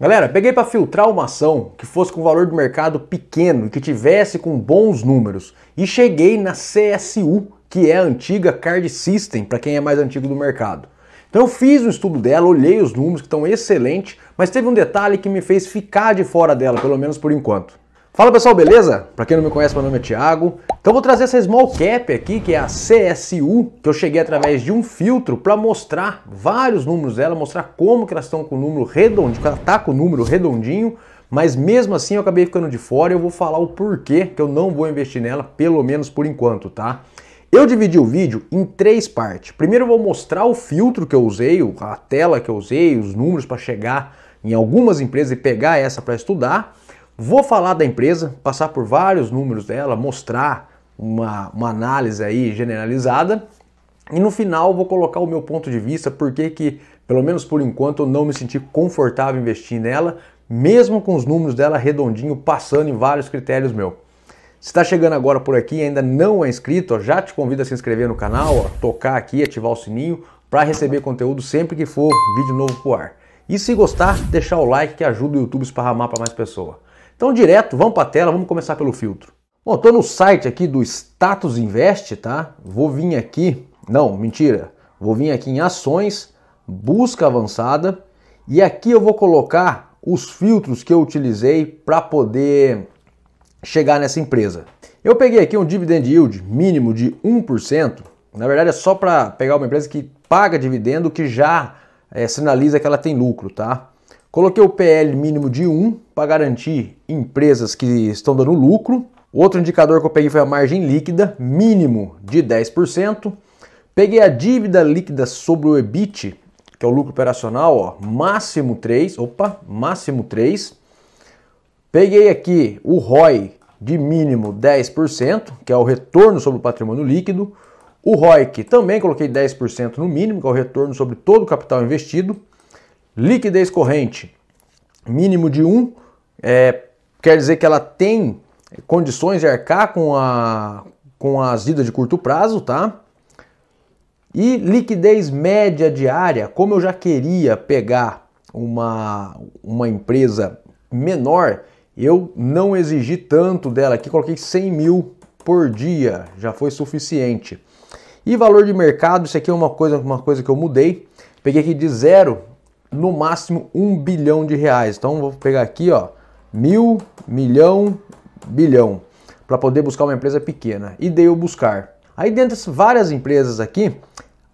Galera, peguei para filtrar uma ação que fosse com valor de mercado pequeno e que tivesse com bons números e cheguei na CSU, que é a antiga Card System, para quem é mais antigo do mercado. Então eu fiz um estudo dela, olhei os números que estão excelentes, mas teve um detalhe que me fez ficar de fora dela, pelo menos por enquanto. Fala pessoal, beleza? Para quem não me conhece, meu nome é Thiago. Então vou trazer essa small cap aqui, que é a CSU, que eu cheguei através de um filtro para mostrar vários números dela, mostrar como que elas estão com o número redondinho, ela tá com o número redondinho, mas mesmo assim eu acabei ficando de fora e eu vou falar o porquê que eu não vou investir nela, pelo menos por enquanto, tá? Eu dividi o vídeo em três partes. Primeiro eu vou mostrar o filtro que eu usei, a tela que eu usei, os números para chegar em algumas empresas e pegar essa para estudar. Vou falar da empresa, passar por vários números dela, mostrar uma, uma análise aí generalizada e no final vou colocar o meu ponto de vista, porque que, pelo menos por enquanto, eu não me senti confortável investir nela, mesmo com os números dela redondinho, passando em vários critérios meu. Se está chegando agora por aqui e ainda não é inscrito, ó, já te convido a se inscrever no canal, ó, tocar aqui, ativar o sininho para receber conteúdo sempre que for vídeo novo pro ar. E se gostar, deixar o like que ajuda o YouTube a esparramar para mais pessoas. Então, direto, vamos para a tela, vamos começar pelo filtro. Bom, estou no site aqui do Status Invest, tá? Vou vir aqui, não, mentira, vou vir aqui em ações, busca avançada e aqui eu vou colocar os filtros que eu utilizei para poder chegar nessa empresa. Eu peguei aqui um dividend yield mínimo de 1%, na verdade é só para pegar uma empresa que paga dividendo que já é, sinaliza que ela tem lucro, tá? Coloquei o PL mínimo de 1 para garantir empresas que estão dando lucro. Outro indicador que eu peguei foi a margem líquida, mínimo de 10%. Peguei a dívida líquida sobre o EBIT, que é o lucro operacional, ó, máximo 3, opa, máximo 3. Peguei aqui o ROI de mínimo 10%, que é o retorno sobre o patrimônio líquido. O ROIC também coloquei 10% no mínimo, que é o retorno sobre todo o capital investido. Liquidez corrente, mínimo de 1, um, é, quer dizer que ela tem condições de arcar com, a, com as dívidas de curto prazo, tá? E liquidez média diária, como eu já queria pegar uma, uma empresa menor, eu não exigi tanto dela aqui, coloquei 100 mil por dia, já foi suficiente. E valor de mercado, isso aqui é uma coisa, uma coisa que eu mudei, peguei aqui de zero no máximo um bilhão de reais. Então vou pegar aqui, ó, mil, milhão, bilhão, para poder buscar uma empresa pequena. E dei o buscar. Aí dentre várias empresas aqui,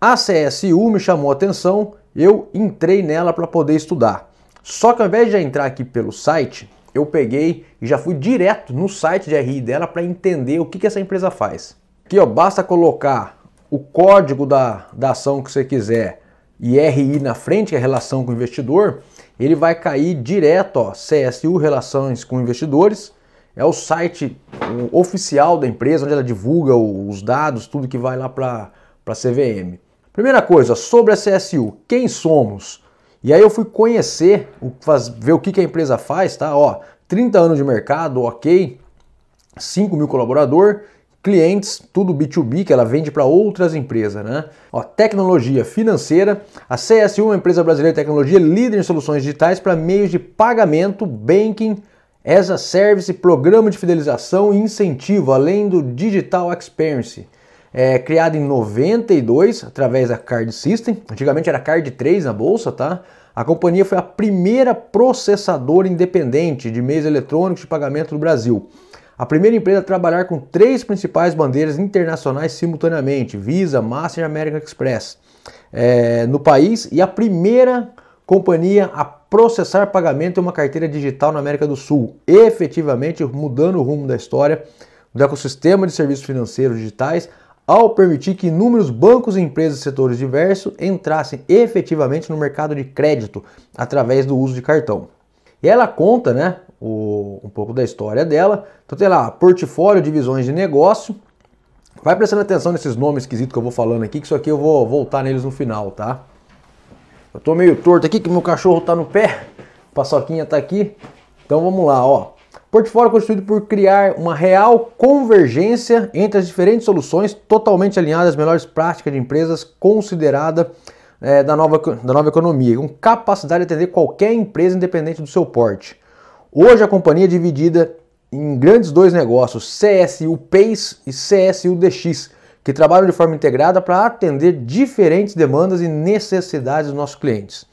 a CSU me chamou a atenção, eu entrei nela para poder estudar. Só que ao invés de entrar aqui pelo site, eu peguei e já fui direto no site de RI dela para entender o que, que essa empresa faz. Aqui ó, basta colocar o código da, da ação que você quiser, e RI na frente, que é relação com o investidor, ele vai cair direto, ó, CSU Relações com Investidores, é o site oficial da empresa, onde ela divulga os dados, tudo que vai lá para a CVM. Primeira coisa, sobre a CSU, quem somos? E aí eu fui conhecer, ver o que, que a empresa faz, tá? Ó, 30 anos de mercado, ok, 5 mil colaborador clientes, tudo B2B que ela vende para outras empresas, né? Ó, tecnologia financeira, a CSU, uma empresa brasileira de tecnologia líder em soluções digitais para meios de pagamento, banking, as a service, programa de fidelização e incentivo, além do Digital Experience. É, criada em 92 através da Card System, antigamente era Card 3 na bolsa, tá? A companhia foi a primeira processadora independente de meios eletrônicos de pagamento do Brasil. A primeira empresa a trabalhar com três principais bandeiras internacionais simultaneamente, Visa, Master e American Express, é, no país e a primeira companhia a processar pagamento em uma carteira digital na América do Sul, efetivamente mudando o rumo da história do ecossistema de serviços financeiros digitais ao permitir que inúmeros bancos e empresas de setores diversos entrassem efetivamente no mercado de crédito através do uso de cartão. E ela conta, né, o, um pouco da história dela. Então tem lá, portfólio, divisões de negócio. Vai prestando atenção nesses nomes esquisitos que eu vou falando aqui, que isso aqui eu vou voltar neles no final, tá? Eu tô meio torto aqui, que meu cachorro tá no pé, a paçoquinha tá aqui. Então vamos lá, ó. Portfólio construído por criar uma real convergência entre as diferentes soluções, totalmente alinhadas às melhores práticas de empresas, considerada é, da, nova, da nova economia, com capacidade de atender qualquer empresa independente do seu porte. Hoje a companhia é dividida em grandes dois negócios, CSU Pays e CSU DX, que trabalham de forma integrada para atender diferentes demandas e necessidades dos nossos clientes.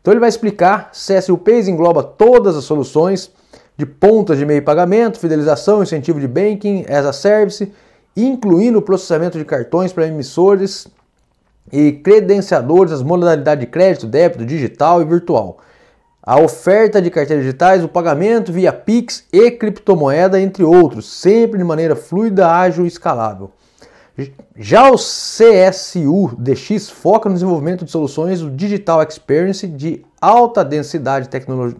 Então ele vai explicar, CSU Pays engloba todas as soluções de pontas de meio pagamento, fidelização, incentivo de banking, as a service, incluindo o processamento de cartões para emissores e credenciadores, as modalidades de crédito, débito, digital e virtual a oferta de carteiras digitais, o pagamento via Pix e criptomoeda, entre outros, sempre de maneira fluida, ágil e escalável. Já o CSU DX foca no desenvolvimento de soluções do Digital Experience de alta densidade tecnolo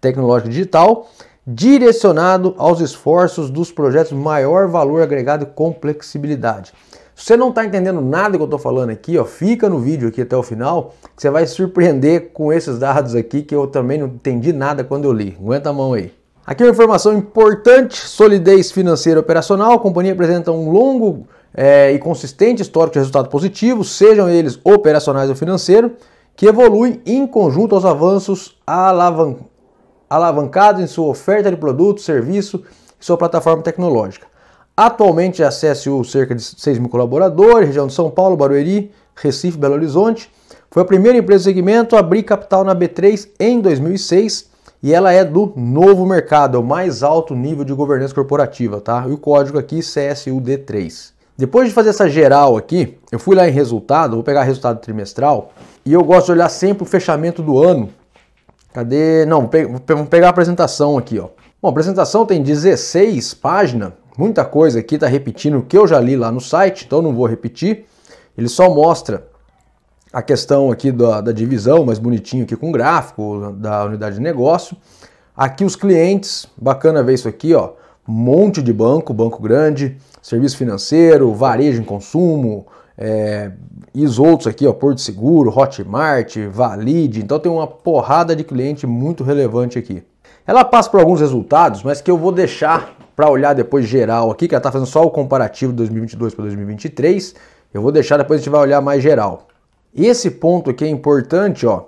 tecnológica digital, direcionado aos esforços dos projetos maior valor agregado e complexibilidade. Se você não está entendendo nada que eu estou falando aqui, ó, fica no vídeo aqui até o final, que você vai se surpreender com esses dados aqui que eu também não entendi nada quando eu li. Aguenta a mão aí. Aqui uma informação importante: solidez financeira operacional. A companhia apresenta um longo é, e consistente histórico de resultados positivos, sejam eles operacionais ou financeiros, que evolui em conjunto aos avanços alavan alavancados em sua oferta de produto, serviço e sua plataforma tecnológica. Atualmente a CSU cerca de 6 mil colaboradores, região de São Paulo, Barueri, Recife, Belo Horizonte. Foi a primeira empresa do segmento a abrir capital na B3 em 2006 e ela é do novo mercado, é o mais alto nível de governança corporativa, tá? E o código aqui CSUD3. Depois de fazer essa geral aqui, eu fui lá em resultado, vou pegar resultado trimestral, e eu gosto de olhar sempre o fechamento do ano. Cadê? Não, vamos pegar a apresentação aqui, ó. Bom, a apresentação tem 16 páginas, Muita coisa aqui está repetindo o que eu já li lá no site, então não vou repetir. Ele só mostra a questão aqui da, da divisão, mais bonitinho aqui com gráfico, da unidade de negócio. Aqui os clientes, bacana ver isso aqui, ó. monte de banco, banco grande, serviço financeiro, varejo em consumo, é, e os outros aqui, ó, Porto Seguro, Hotmart, Valide, então tem uma porrada de cliente muito relevante aqui. Ela passa por alguns resultados, mas que eu vou deixar para olhar depois geral aqui, que ela está fazendo só o comparativo de 2022 para 2023. Eu vou deixar, depois a gente vai olhar mais geral. Esse ponto aqui é importante, ó.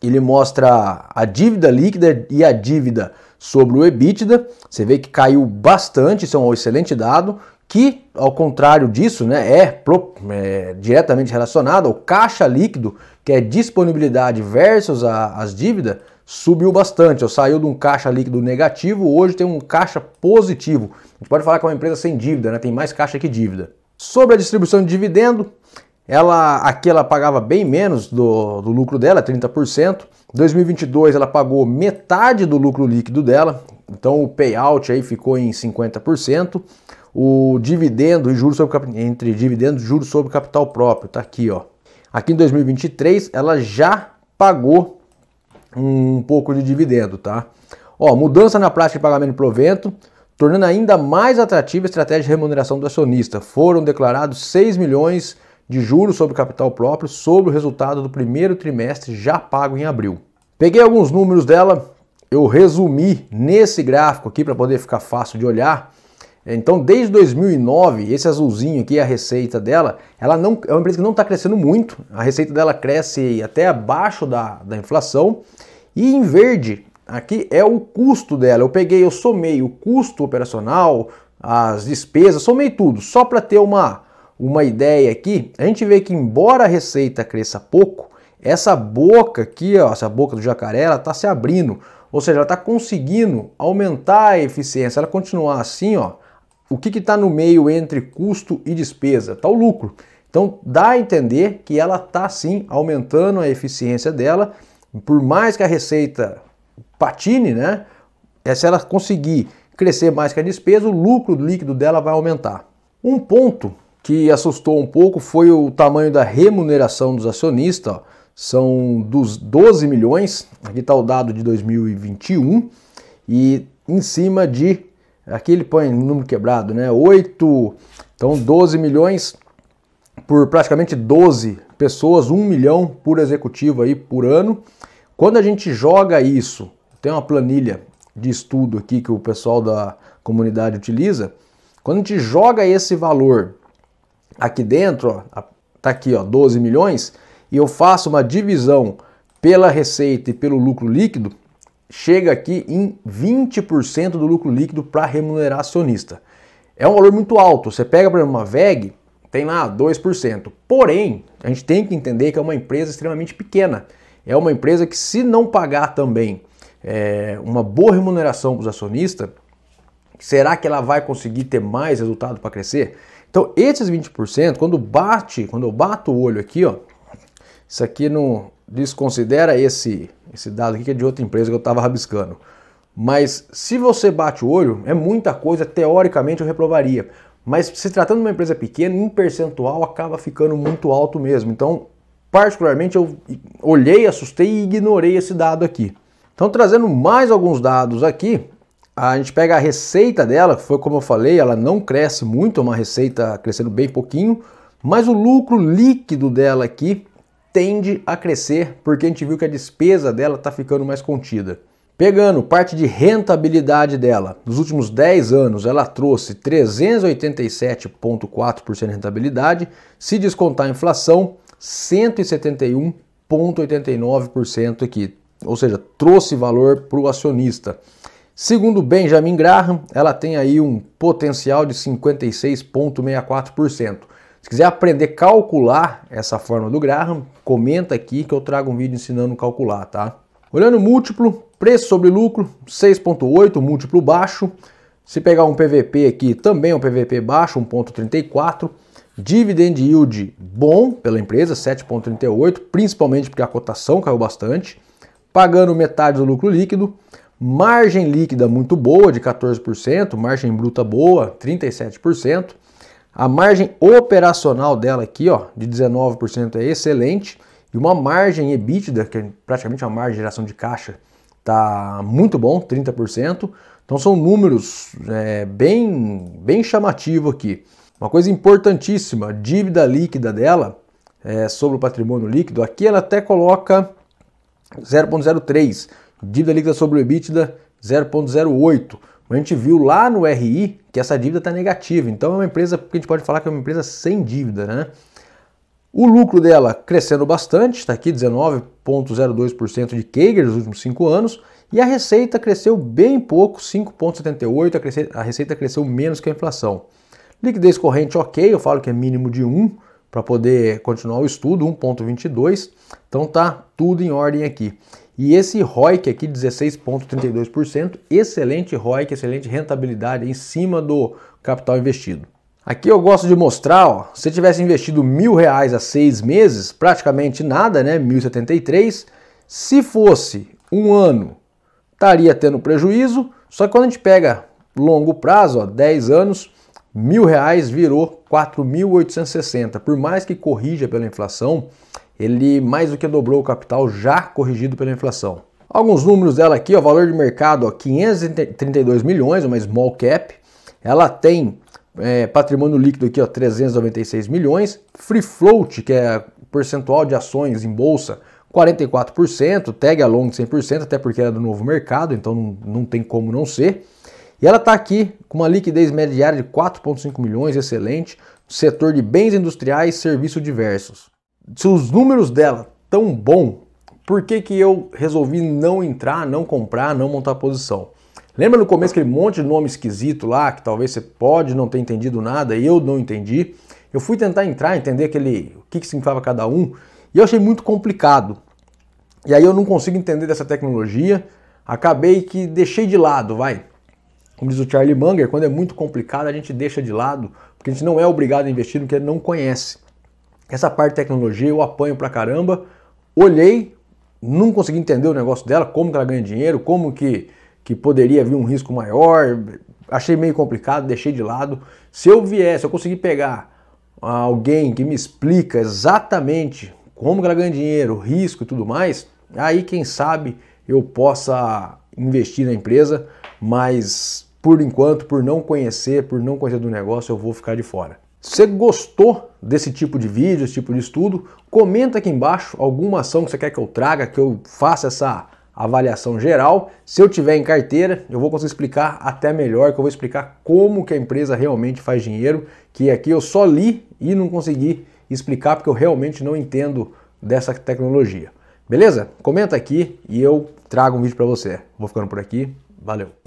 Ele mostra a dívida líquida e a dívida sobre o EBITDA. Você vê que caiu bastante, isso é um excelente dado, que, ao contrário disso, né, é, pro, é diretamente relacionado ao caixa líquido, que é disponibilidade versus a, as dívidas subiu bastante. Eu saiu de um caixa líquido negativo, hoje tem um caixa positivo. A gente pode falar que é uma empresa sem dívida, né? Tem mais caixa que dívida. Sobre a distribuição de dividendo, ela aqui ela pagava bem menos do, do lucro dela, 30%. Em 2022 ela pagou metade do lucro líquido dela, então o payout aí ficou em 50%. O dividendo e juros sobre entre dividendos e juros sobre capital próprio, tá aqui, ó. Aqui em 2023 ela já pagou um pouco de dividendo, tá? Ó, mudança na prática de pagamento de provento, tornando ainda mais atrativa a estratégia de remuneração do acionista. Foram declarados 6 milhões de juros sobre capital próprio sobre o resultado do primeiro trimestre já pago em abril. Peguei alguns números dela, eu resumi nesse gráfico aqui para poder ficar fácil de olhar. Então, desde 2009, esse azulzinho aqui é a receita dela. Ela não é uma empresa que não está crescendo muito. A receita dela cresce até abaixo da, da inflação. E em verde, aqui é o custo dela. Eu peguei, eu somei o custo operacional, as despesas, somei tudo, só para ter uma, uma ideia aqui. A gente vê que embora a receita cresça pouco, essa boca aqui, ó, essa boca do jacaré, ela está se abrindo. Ou seja, ela está conseguindo aumentar a eficiência. Ela continuar assim, ó, o que está no meio entre custo e despesa? Está o lucro. Então dá a entender que ela está sim aumentando a eficiência dela, por mais que a receita patine, né? É se ela conseguir crescer mais que a despesa, o lucro líquido dela vai aumentar. Um ponto que assustou um pouco foi o tamanho da remuneração dos acionistas. Ó. São dos 12 milhões, aqui está o dado de 2021, e em cima de Aqui ele põe número quebrado, né? 8, então 12 milhões por praticamente 12 pessoas, 1 milhão por executivo aí por ano. Quando a gente joga isso, tem uma planilha de estudo aqui que o pessoal da comunidade utiliza. Quando a gente joga esse valor aqui dentro, ó, tá aqui, ó, 12 milhões, e eu faço uma divisão pela receita e pelo lucro líquido, chega aqui em 20% do lucro líquido para remunerar acionista. É um valor muito alto. Você pega, por exemplo, uma VEG, tem lá 2%. Porém, a gente tem que entender que é uma empresa extremamente pequena. É uma empresa que, se não pagar também é, uma boa remuneração para os acionistas, será que ela vai conseguir ter mais resultado para crescer? Então, esses 20%, quando bate, quando eu bato o olho aqui, ó, isso aqui não, desconsidera esse, esse dado aqui que é de outra empresa que eu estava rabiscando. Mas se você bate o olho, é muita coisa, teoricamente eu reprovaria. Mas se tratando de uma empresa pequena, em percentual acaba ficando muito alto mesmo. Então, particularmente, eu olhei, assustei e ignorei esse dado aqui. Então, trazendo mais alguns dados aqui, a gente pega a receita dela, que foi como eu falei, ela não cresce muito, é uma receita crescendo bem pouquinho, mas o lucro líquido dela aqui tende a crescer porque a gente viu que a despesa dela está ficando mais contida. Pegando parte de rentabilidade dela, nos últimos 10 anos ela trouxe 387,4% de rentabilidade, se descontar a inflação, 171,89% aqui, ou seja, trouxe valor para o acionista. Segundo Benjamin Graham, ela tem aí um potencial de 56,64%. Se quiser aprender a calcular essa fórmula do Graham, comenta aqui que eu trago um vídeo ensinando a calcular, tá? Olhando o múltiplo, preço sobre lucro, 6.8, múltiplo baixo. Se pegar um PVP aqui, também é um PVP baixo, 1.34. Dividend yield bom pela empresa, 7.38, principalmente porque a cotação caiu bastante. Pagando metade do lucro líquido. Margem líquida muito boa, de 14%, margem bruta boa, 37%. A margem operacional dela aqui, ó, de 19% é excelente. E uma margem EBITDA, que é praticamente uma margem de geração de caixa, tá muito bom, 30%. Então são números é, bem, bem chamativo aqui. Uma coisa importantíssima, dívida líquida dela é, sobre o patrimônio líquido, aqui ela até coloca 0,03, dívida líquida sobre o EBITDA 0,08 a gente viu lá no RI que essa dívida está negativa. Então é uma empresa que a gente pode falar que é uma empresa sem dívida, né? O lucro dela crescendo bastante, está aqui 19,02% de Kager nos últimos 5 anos, e a receita cresceu bem pouco, 5,78%, a receita cresceu menos que a inflação. Liquidez corrente ok, eu falo que é mínimo de 1 para poder continuar o estudo, 1,22, então tá tudo em ordem aqui. E esse ROIC aqui, 16,32%, excelente ROIC, excelente rentabilidade em cima do capital investido. Aqui eu gosto de mostrar, ó, se tivesse investido mil reais a seis meses, praticamente nada, né? 1.073. Se fosse um ano, estaria tendo prejuízo. Só que quando a gente pega longo prazo, ó, 10 anos, mil reais virou 4.860. Por mais que corrija pela inflação, ele mais do que dobrou o capital já corrigido pela inflação. Alguns números dela aqui, o valor de mercado, ó, 532 milhões, uma small cap. Ela tem é, patrimônio líquido aqui, ó, 396 milhões. Free float, que é percentual de ações em bolsa, 44%. Tag along 100%, até porque era do novo mercado, então não, não tem como não ser. E ela está aqui com uma liquidez média diária de 4,5 milhões, excelente. Setor de bens industriais, e serviços diversos se os números dela tão bom, por que, que eu resolvi não entrar, não comprar, não montar posição? Lembra no começo aquele monte de nome esquisito lá, que talvez você pode não ter entendido nada, eu não entendi. Eu fui tentar entrar, entender aquele o que, que significava cada um, e eu achei muito complicado. E aí eu não consigo entender dessa tecnologia, acabei que deixei de lado, vai. Como diz o Charlie Munger, quando é muito complicado a gente deixa de lado, porque a gente não é obrigado a investir no que não conhece. Essa parte de tecnologia eu apanho pra caramba. Olhei, não consegui entender o negócio dela, como que ela ganha dinheiro, como que, que poderia vir um risco maior. Achei meio complicado, deixei de lado. Se eu viesse, eu conseguir pegar alguém que me explica exatamente como que ela ganha dinheiro, risco e tudo mais, aí quem sabe eu possa investir na empresa, mas por enquanto, por não conhecer, por não conhecer do negócio, eu vou ficar de fora você gostou desse tipo de vídeo, esse tipo de estudo, comenta aqui embaixo alguma ação que você quer que eu traga, que eu faça essa avaliação geral. Se eu tiver em carteira, eu vou conseguir explicar até melhor, que eu vou explicar como que a empresa realmente faz dinheiro, que aqui eu só li e não consegui explicar porque eu realmente não entendo dessa tecnologia. Beleza? Comenta aqui e eu trago um vídeo para você. Vou ficando por aqui. Valeu.